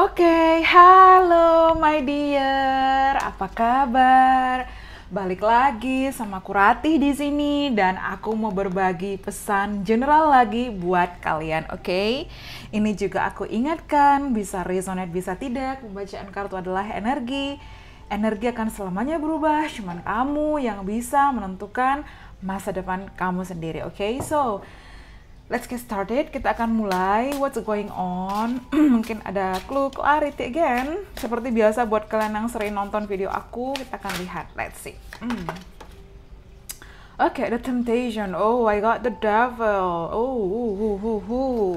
Oke, okay, halo my dear, apa kabar? Balik lagi sama Kuratih di sini dan aku mau berbagi pesan general lagi buat kalian, oke? Okay? Ini juga aku ingatkan, bisa resonate bisa tidak, pembacaan kartu adalah energi. Energi akan selamanya berubah, cuman kamu yang bisa menentukan masa depan kamu sendiri, oke? Okay? So, let's get started. Kita akan mulai what's going on. Mungkin ada clue clarity again. Seperti biasa buat kalian yang sering nonton video aku, kita akan lihat. Let's see. Hmm. Oke, okay, the temptation. Oh I got the devil. Oh, ooh, ooh, ooh, ooh.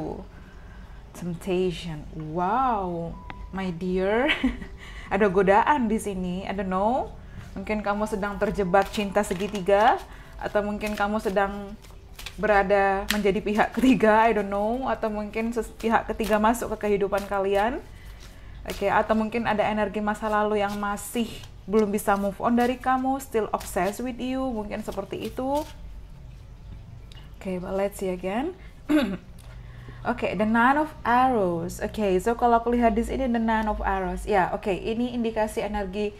temptation. Wow, my dear. ada godaan di sini. I don't know. Mungkin kamu sedang terjebak cinta segitiga atau mungkin kamu sedang berada menjadi pihak ketiga, I don't know, atau mungkin pihak ketiga masuk ke kehidupan kalian. Oke, okay, atau mungkin ada energi masa lalu yang masih belum bisa move on dari kamu, still obsessed with you, mungkin seperti itu. Oke, okay, but let's see again. Oke, okay, the nine of arrows. Oke, okay, so kalau aku lihat di sini the nine of arrows. Ya, yeah, oke, okay, ini indikasi energi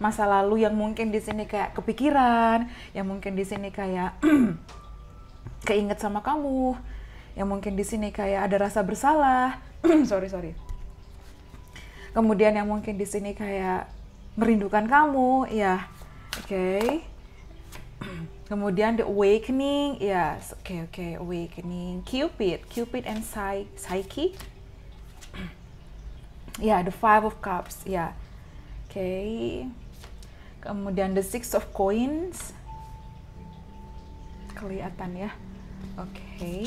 masa lalu yang mungkin di sini kayak kepikiran, yang mungkin di sini kayak keinget sama kamu yang mungkin di sini kayak ada rasa bersalah sorry sorry kemudian yang mungkin di sini kayak merindukan kamu ya oke okay. kemudian the awakening yes oke okay, oke okay. awakening cupid cupid and Psy psyche ya yeah, the five of cups ya yeah. oke okay. kemudian the six of coins kelihatan ya Oke. Okay.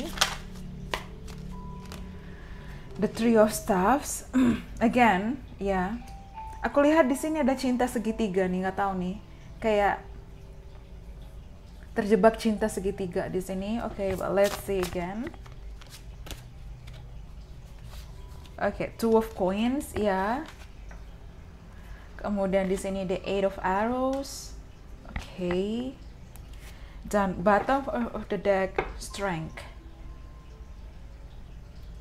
The Three of Staffs. Again, ya. Yeah. Aku lihat di sini ada cinta segitiga nih, nggak tahu nih. Kayak terjebak cinta segitiga di sini. Oke, okay, well, let's see again. Oke, okay, Two of Coins, ya. Yeah. Kemudian di sini the Eight of Arrows. Oke. Okay dan bottom of the deck strength.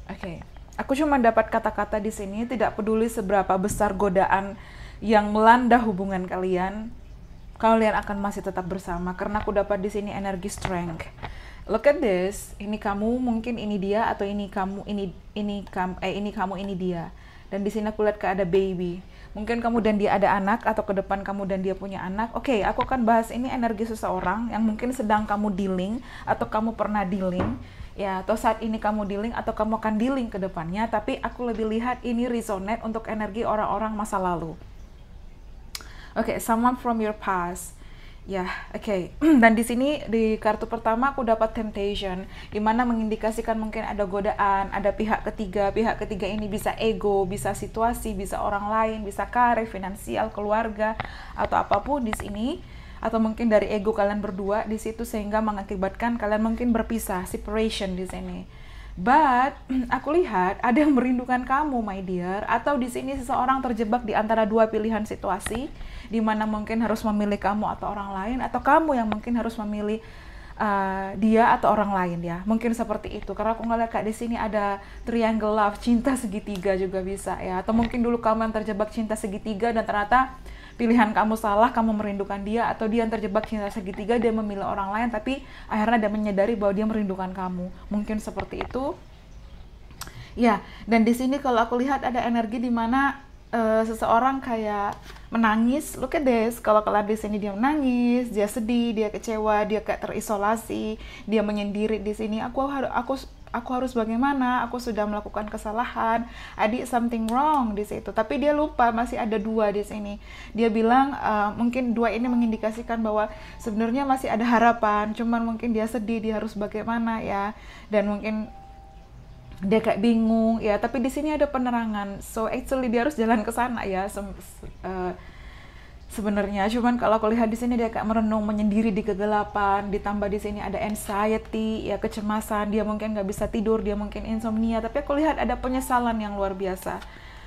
Oke, okay. aku cuma dapat kata-kata di sini tidak peduli seberapa besar godaan yang melanda hubungan kalian, kalian akan masih tetap bersama karena aku dapat di sini energi strength. Look at this, ini kamu mungkin ini dia atau ini kamu ini ini kamu eh ini kamu ini dia dan di sini aku lihat ke ada baby mungkin kamu dan dia ada anak atau ke depan kamu dan dia punya anak oke okay, aku akan bahas ini energi seseorang yang mungkin sedang kamu dealing atau kamu pernah dealing ya atau saat ini kamu dealing atau kamu akan dealing ke depannya tapi aku lebih lihat ini resonate untuk energi orang-orang masa lalu oke okay, someone from your past Ya, oke. Okay. Dan di sini di kartu pertama aku dapat temptation, di mana mengindikasikan mungkin ada godaan, ada pihak ketiga. Pihak ketiga ini bisa ego, bisa situasi, bisa orang lain, bisa karir, finansial, keluarga, atau apapun di sini atau mungkin dari ego kalian berdua di situ sehingga mengakibatkan kalian mungkin berpisah, separation di sini. But aku lihat ada yang merindukan kamu, my dear, atau di sini seseorang terjebak di antara dua pilihan situasi, di mana mungkin harus memilih kamu atau orang lain, atau kamu yang mungkin harus memilih uh, dia atau orang lain ya. Mungkin seperti itu. Karena aku ngeliat kak di sini ada triangle love, cinta segitiga juga bisa ya. Atau mungkin dulu kamu yang terjebak cinta segitiga dan ternyata pilihan kamu salah, kamu merindukan dia, atau dia yang terjebak cinta segitiga, dia memilih orang lain, tapi akhirnya dia menyadari bahwa dia merindukan kamu. Mungkin seperti itu. Ya, dan di sini kalau aku lihat ada energi di mana uh, seseorang kayak menangis. Look at this. Kalau kalian di sini dia menangis, dia sedih, dia kecewa, dia kayak terisolasi, dia menyendiri di sini. Aku harus aku aku harus bagaimana, aku sudah melakukan kesalahan, adik something wrong di situ. Tapi dia lupa masih ada dua di sini. Dia bilang uh, mungkin dua ini mengindikasikan bahwa sebenarnya masih ada harapan, cuman mungkin dia sedih, dia harus bagaimana ya, dan mungkin dia kayak bingung ya. Tapi di sini ada penerangan. So actually dia harus jalan ke sana ya. so, uh, eh, sebenarnya cuman kalau aku lihat di sini dia kayak merenung menyendiri di kegelapan ditambah di sini ada anxiety ya kecemasan dia mungkin nggak bisa tidur dia mungkin insomnia tapi aku lihat ada penyesalan yang luar biasa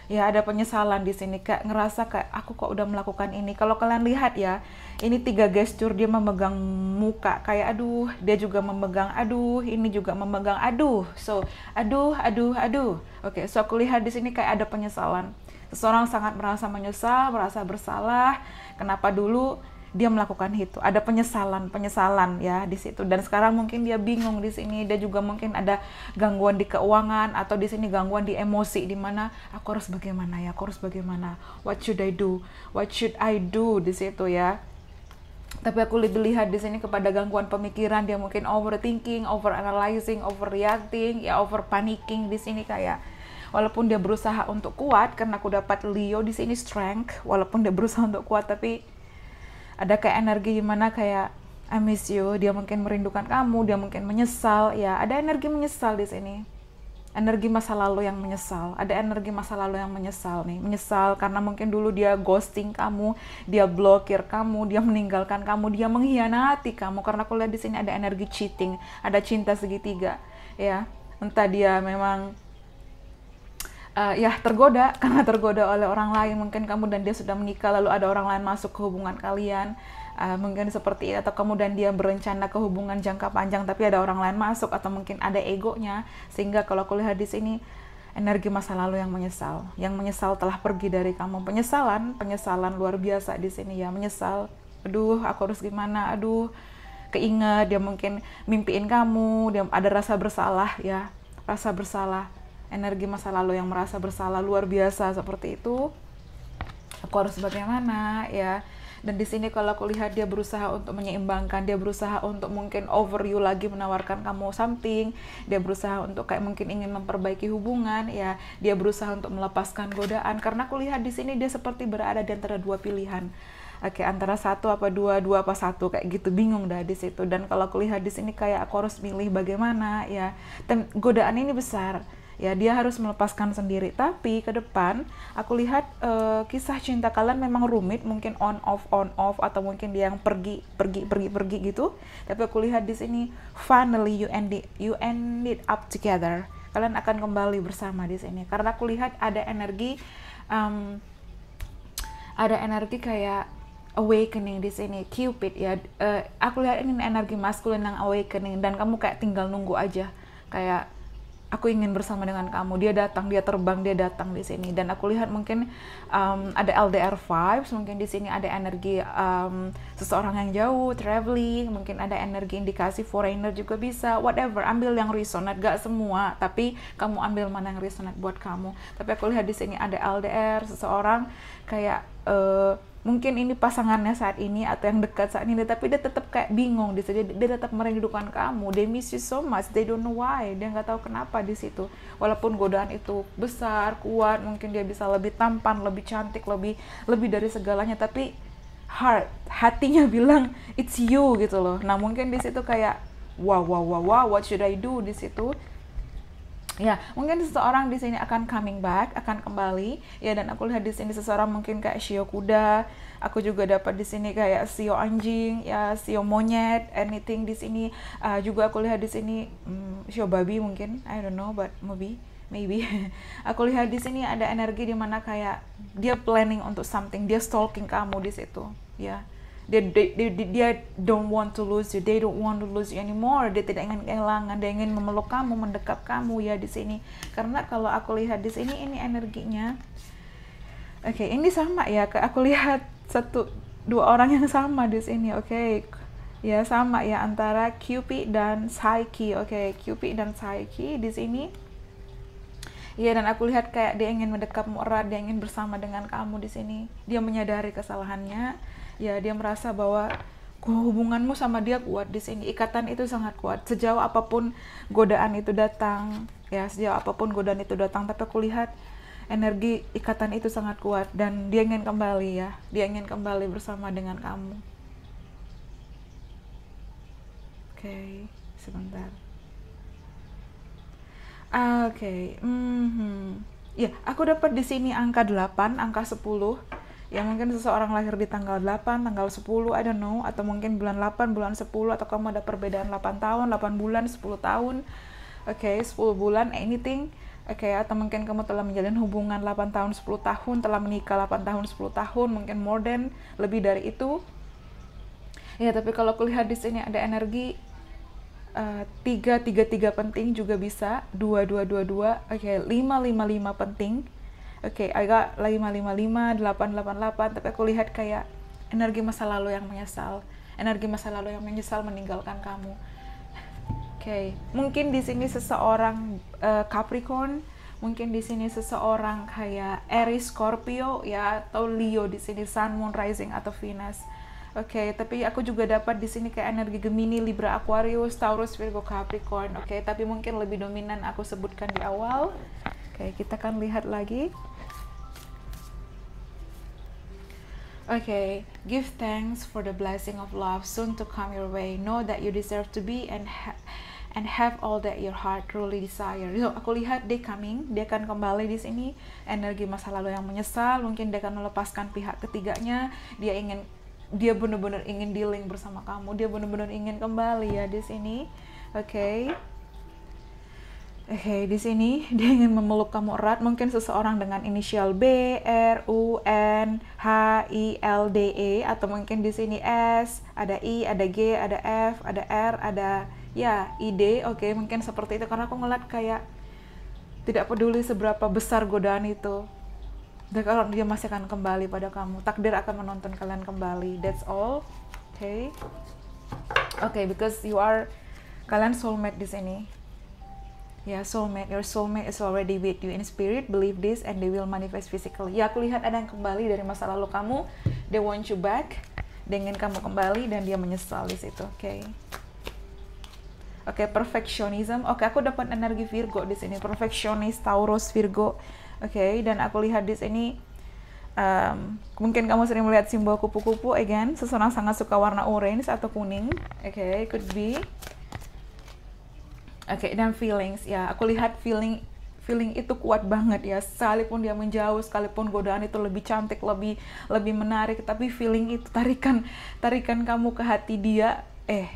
ya ada penyesalan di sini kayak ngerasa kayak aku kok udah melakukan ini kalau kalian lihat ya ini tiga gestur dia memegang muka kayak aduh dia juga memegang aduh ini juga memegang aduh so aduh aduh aduh oke okay, so aku lihat di sini kayak ada penyesalan Seseorang sangat merasa menyesal, merasa bersalah. Kenapa dulu dia melakukan itu? Ada penyesalan, penyesalan ya di situ. Dan sekarang mungkin dia bingung di sini. Dia juga mungkin ada gangguan di keuangan atau di sini gangguan di emosi di mana aku harus bagaimana ya? Aku harus bagaimana? What should I do? What should I do di situ ya? tapi aku lebih lihat di sini kepada gangguan pemikiran dia mungkin overthinking, overanalyzing, overreacting, ya over panicking di sini kayak ya walaupun dia berusaha untuk kuat karena aku dapat Leo di sini strength walaupun dia berusaha untuk kuat tapi ada kayak energi gimana kayak I miss you dia mungkin merindukan kamu dia mungkin menyesal ya ada energi menyesal di sini energi masa lalu yang menyesal ada energi masa lalu yang menyesal nih menyesal karena mungkin dulu dia ghosting kamu dia blokir kamu dia meninggalkan kamu dia mengkhianati kamu karena aku lihat di sini ada energi cheating ada cinta segitiga ya entah dia memang uh, ya tergoda karena tergoda oleh orang lain mungkin kamu dan dia sudah menikah lalu ada orang lain masuk ke hubungan kalian uh, mungkin seperti itu atau kamu dan dia berencana ke hubungan jangka panjang tapi ada orang lain masuk atau mungkin ada egonya sehingga kalau aku lihat di sini energi masa lalu yang menyesal yang menyesal telah pergi dari kamu penyesalan penyesalan luar biasa di sini ya menyesal aduh aku harus gimana aduh keinget dia mungkin mimpiin kamu dia ada rasa bersalah ya rasa bersalah energi masa lalu yang merasa bersalah luar biasa seperti itu aku harus bagaimana ya dan di sini kalau aku lihat dia berusaha untuk menyeimbangkan dia berusaha untuk mungkin over you lagi menawarkan kamu something dia berusaha untuk kayak mungkin ingin memperbaiki hubungan ya dia berusaha untuk melepaskan godaan karena aku lihat di sini dia seperti berada di antara dua pilihan oke antara satu apa dua dua apa satu kayak gitu bingung dah di situ dan kalau aku lihat di sini kayak aku harus milih bagaimana ya dan godaan ini besar ya dia harus melepaskan sendiri tapi ke depan aku lihat uh, kisah cinta kalian memang rumit mungkin on off on off atau mungkin dia yang pergi pergi pergi pergi gitu tapi aku lihat di sini finally you end it, you end it up together kalian akan kembali bersama di sini karena aku lihat ada energi um, ada energi kayak awakening di sini Cupid ya uh, aku lihat ini energi maskulin yang awakening dan kamu kayak tinggal nunggu aja kayak aku ingin bersama dengan kamu. Dia datang, dia terbang, dia datang di sini. Dan aku lihat mungkin um, ada LDR vibes, mungkin di sini ada energi um, seseorang yang jauh, traveling, mungkin ada energi indikasi foreigner juga bisa, whatever. Ambil yang resonate, gak semua, tapi kamu ambil mana yang resonate buat kamu. Tapi aku lihat di sini ada LDR, seseorang kayak uh, mungkin ini pasangannya saat ini atau yang dekat saat ini tapi dia tetap kayak bingung di dia, dia tetap merindukan kamu they miss you so much they don't know why dia nggak tahu kenapa di situ walaupun godaan itu besar kuat mungkin dia bisa lebih tampan lebih cantik lebih lebih dari segalanya tapi heart hatinya bilang it's you gitu loh nah mungkin di situ kayak wow wow wow wow what should I do di situ Ya, mungkin seseorang di sini akan coming back, akan kembali. Ya, dan aku lihat di sini seseorang mungkin kayak Shio kuda. Aku juga dapat di sini kayak Shio anjing, ya Shio monyet, anything di sini. Uh, juga aku lihat di sini um, Shio babi mungkin. I don't know, but maybe maybe. aku lihat di sini ada energi di mana kayak dia planning untuk something, dia stalking kamu di situ, ya. Dia, dia, dia, they don't want to lose you, they don't want to lose you anymore. Dia tidak ingin kehilangan, dia ingin memeluk kamu, mendekap kamu ya di sini. Karena kalau aku lihat di sini ini energinya. Oke, okay, ini sama ya. Aku lihat satu dua orang yang sama di sini. Oke. Okay. Ya, sama ya antara Cupid dan Psyche. Oke, okay, Cupid dan Psyche di sini. Iya dan aku lihat kayak dia ingin mendekapmu erat, dia ingin bersama dengan kamu di sini. Dia menyadari kesalahannya ya dia merasa bahwa hubunganmu sama dia kuat di sini ikatan itu sangat kuat sejauh apapun godaan itu datang ya sejauh apapun godaan itu datang tapi aku lihat energi ikatan itu sangat kuat dan dia ingin kembali ya dia ingin kembali bersama dengan kamu oke okay, sebentar ah, oke okay. mm -hmm. ya aku dapat di sini angka 8 angka 10 ya mungkin seseorang lahir di tanggal 8, tanggal 10, I don't know, atau mungkin bulan 8, bulan 10, atau kamu ada perbedaan 8 tahun, 8 bulan, 10 tahun, oke, okay, 10 bulan, anything, oke, okay, atau mungkin kamu telah menjalin hubungan 8 tahun, 10 tahun, telah menikah 8 tahun, 10 tahun, mungkin more than, lebih dari itu, ya tapi kalau kulihat di sini ada energi uh, tiga tiga tiga penting juga bisa dua dua dua dua oke okay, lima lima lima penting oke okay, I got 555 888 tapi aku lihat kayak energi masa lalu yang menyesal energi masa lalu yang menyesal meninggalkan kamu oke okay. mungkin di sini seseorang uh, Capricorn mungkin di sini seseorang kayak Aries Scorpio ya atau Leo di sini Sun Moon Rising atau Venus Oke, okay, tapi aku juga dapat di sini kayak energi Gemini, Libra, Aquarius, Taurus, Virgo, Capricorn. Oke, okay, tapi mungkin lebih dominan aku sebutkan di awal. Oke, okay, kita akan lihat lagi. Okay, give thanks for the blessing of love soon to come your way. Know that you deserve to be and ha and have all that your heart truly desire. So, aku lihat dia coming, dia akan kembali di sini. Energi masa lalu yang menyesal, mungkin dia akan melepaskan pihak ketiganya. Dia ingin dia benar-benar ingin dealing bersama kamu. Dia benar-benar ingin kembali ya di sini. Oke. Okay. Oke, okay, di sini dia ingin memeluk kamu erat, mungkin seseorang dengan inisial B, R, U, N, H, I, L, D, E, atau mungkin di sini S, ada I, ada G, ada F, ada R, ada ya I D oke, okay, mungkin seperti itu karena aku ngeliat kayak tidak peduli seberapa besar godaan itu. Dan kalau dia masih akan kembali pada kamu, takdir akan menonton kalian kembali. That's all. Oke. Okay. Oke, okay, because you are kalian soulmate di sini Ya, soulmate, your soulmate is already with you in spirit. Believe this and they will manifest physically. Ya, aku lihat ada yang kembali dari masa lalu kamu. They want you back. Dia ingin kamu kembali dan dia menyesal di situ. Oke. Okay. Oke, okay, perfectionism. Oke, okay, aku dapat energi Virgo di sini. Perfectionist, Taurus, Virgo. Oke, okay, dan aku lihat di sini um, mungkin kamu sering melihat simbol kupu-kupu again. Seseorang sangat suka warna orange atau kuning. Oke, okay, could be. Oke, okay, dan feelings ya. Aku lihat feeling feeling itu kuat banget ya. Sekalipun dia menjauh, sekalipun godaan itu lebih cantik, lebih lebih menarik, tapi feeling itu tarikan tarikan kamu ke hati dia eh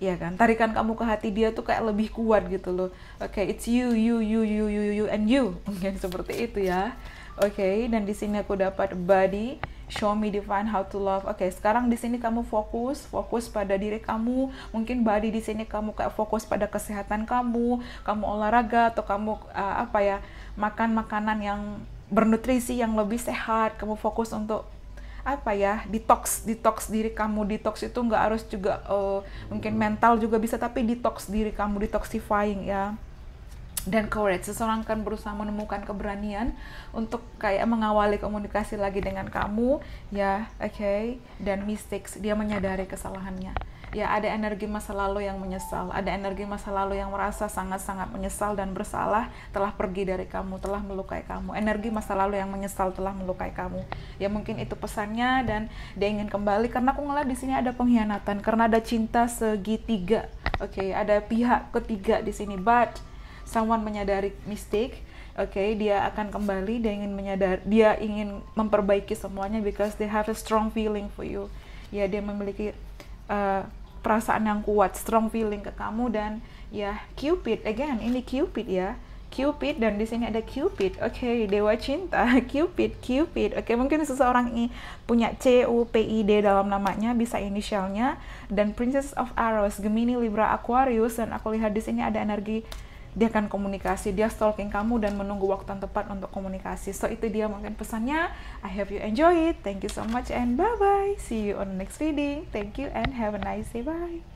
iya kan tarikan kamu ke hati dia tuh kayak lebih kuat gitu loh oke okay, it's you you you you you you and you mungkin seperti itu ya oke okay, dan di sini aku dapat body show me divine how to love. Oke, okay, sekarang di sini kamu fokus, fokus pada diri kamu. Mungkin body di sini kamu kayak fokus pada kesehatan kamu, kamu olahraga atau kamu uh, apa ya, makan makanan yang bernutrisi yang lebih sehat. Kamu fokus untuk apa ya detox detox diri kamu detox itu nggak harus juga uh, mungkin mental juga bisa tapi detox diri kamu detoxifying ya dan courage seseorang akan berusaha menemukan keberanian untuk kayak mengawali komunikasi lagi dengan kamu ya oke okay. dan mistakes dia menyadari kesalahannya ya ada energi masa lalu yang menyesal ada energi masa lalu yang merasa sangat-sangat menyesal dan bersalah telah pergi dari kamu telah melukai kamu energi masa lalu yang menyesal telah melukai kamu ya mungkin itu pesannya dan dia ingin kembali karena aku ngeliat di sini ada pengkhianatan karena ada cinta segitiga oke okay, ada pihak ketiga di sini but someone menyadari mistake oke okay, dia akan kembali dia ingin menyadar, dia ingin memperbaiki semuanya because they have a strong feeling for you ya dia memiliki uh, perasaan yang kuat strong feeling ke kamu dan ya Cupid again ini Cupid ya Cupid dan di sini ada Cupid. Oke, okay, dewa cinta. Cupid, Cupid. Oke, okay, mungkin seseorang ini punya C U P I D dalam namanya, bisa inisialnya dan Princess of Arrows, Gemini, Libra, Aquarius dan aku lihat di sini ada energi dia akan komunikasi, dia stalking kamu dan menunggu waktu yang tepat untuk komunikasi. So itu dia mungkin pesannya. I hope you enjoy it. Thank you so much and bye bye. See you on the next reading. Thank you and have a nice day. Bye.